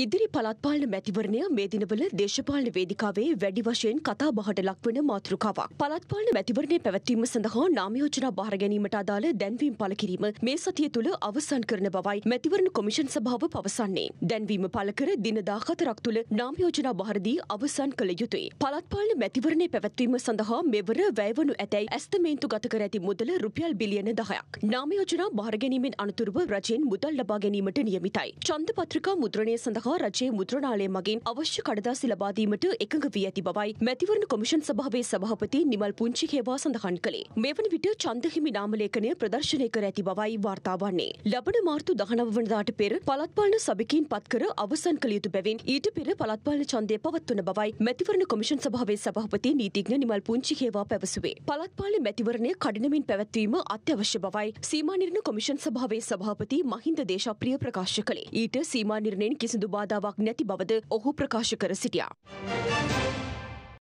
ඉදිරි පළත්පාලන මැතිවරණය මේ දිනවල දේශපාලන වේදිකාවේ වැඩි වශයෙන් කතා බහට ලක්වන මාතෘකාවක්. පළත්පාලන මැතිවරණය පැවැත්වීම සඳහා නාමයෝජනා බාර ගැනීමට අදාළ දැන්වීම් පළ කිරීම මේ සතිය තුළ අවසන් කරන බවයි මැතිවරණ කොමිෂන් සභාව පවසන්නේ. දැන්වීම පළ කර දින 14ක් තුළ නාමයෝජනා බාර දී අවසන් කළ යුතුය. පළත්පාලන මැතිවරණය පැවැත්වීම සඳහා මෙවර වැයවනු ඇතැයි ඇස්තමේන්තු ගත කර ඇති මුදල රුපියල් බිලියන 10ක්. නාමයෝජනා බාර ගැනීමෙන් අනතුරුව රජයෙන් මුදල් ලබා ගැනීමට නියමිතයි. ඡන්ද පත්‍රිකා මුද්‍රණය සඳහා සහ රජයේ මුද්‍රණාලය මගින් අවශ්‍ය කඩදාසි ලබාදීමට එකඟ වී ඇති බවයි මැතිවරණ කොමිෂන් සභාවේ සභාපති නිමල් පුංචි හේවා සඳහන් කළේ. මෙවන විට චන්දහිමි නාමලේඛනය ප්‍රදර්ශනය කර ඇති බවයි වාර්තා වන්නේ. ලබන මාර්තු 19 වනදාට පෙර පළත්පාලන සභිකයින් පත් කර අවසන් කළ යුතු බැවින් ඊට පෙර පළත්පාලන ඡන්දය පවත්වන බවයි මැතිවරණ කොමිෂන් සභාවේ සභාපති නීතිඥ නිමල් පුංචි හේවා පැවසුවේ. පළත්පාලන මැතිවරණය කඩිනමින් පැවැත්වීම අත්‍යවශ්‍ය බවයි සීමා නිර්ණය කොමිෂන් සභාවේ සභාපති මහින්ද දේශප්‍රිය ප්‍රකාශ කළේ. ඊට සීමා නිර්ණයෙන් කිසිදු බාධාවක් නැති බවද ඔහු ප්‍රකාශ කර සිටියා.